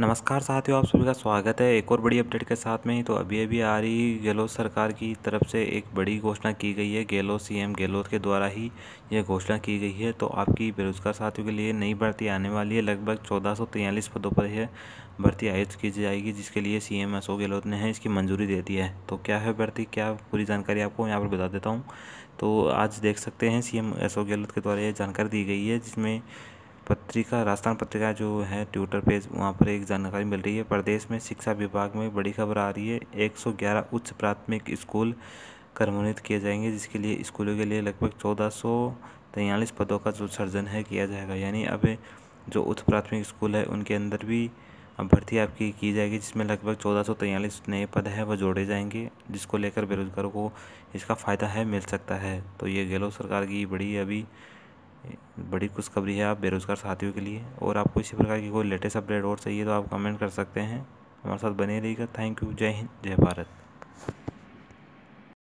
नमस्कार साथियों आप सभी का स्वागत है एक और बड़ी अपडेट के साथ में ही तो अभी अभी आ रही गहलोत सरकार की तरफ से एक बड़ी घोषणा की गई है गहलोत सीएम गहलोत के द्वारा ही यह घोषणा की गई है तो आपकी बेरोजगार साथियों के लिए नई भर्ती आने वाली है लगभग चौदह पदों पर यह भर्ती आयोजित की जाएगी जिसके लिए सी एम अशोक गहलोत ने इसकी मंजूरी दे दी है तो क्या है भर्ती क्या पूरी जानकारी आपको यहाँ पर बता देता हूँ तो आज देख सकते हैं सी एम अशोक गहलोत के द्वारा यह जानकारी दी गई है जिसमें पत्रिका राजस्थान पत्रिका जो है ट्विटर पेज वहाँ पर एक जानकारी मिल रही है प्रदेश में शिक्षा विभाग में बड़ी खबर आ रही है 111 उच्च प्राथमिक स्कूल कर्मोन्नत किए जाएंगे जिसके लिए स्कूलों के लिए लगभग चौदह सौ पदों का जो सृजन है किया जाएगा यानी अब जो उच्च प्राथमिक स्कूल है उनके अंदर भी भर्ती आपकी की जाएगी जिसमें लगभग चौदह सौ तैंतालीस नए पद हैं वह जोड़े जाएंगे जिसको लेकर बेरोजगारों को इसका फ़ायदा है मिल सकता है तो ये गहलोत सरकार की बड़ी अभी बड़ी खुशखबरी है आप बेरोज़गार साथियों के लिए और आपको इसी प्रकार की कोई लेटेस्ट अपडेट और चाहिए तो आप कमेंट कर सकते हैं हमारे साथ बने रहिएगा थैंक यू जय हिंद जय भारत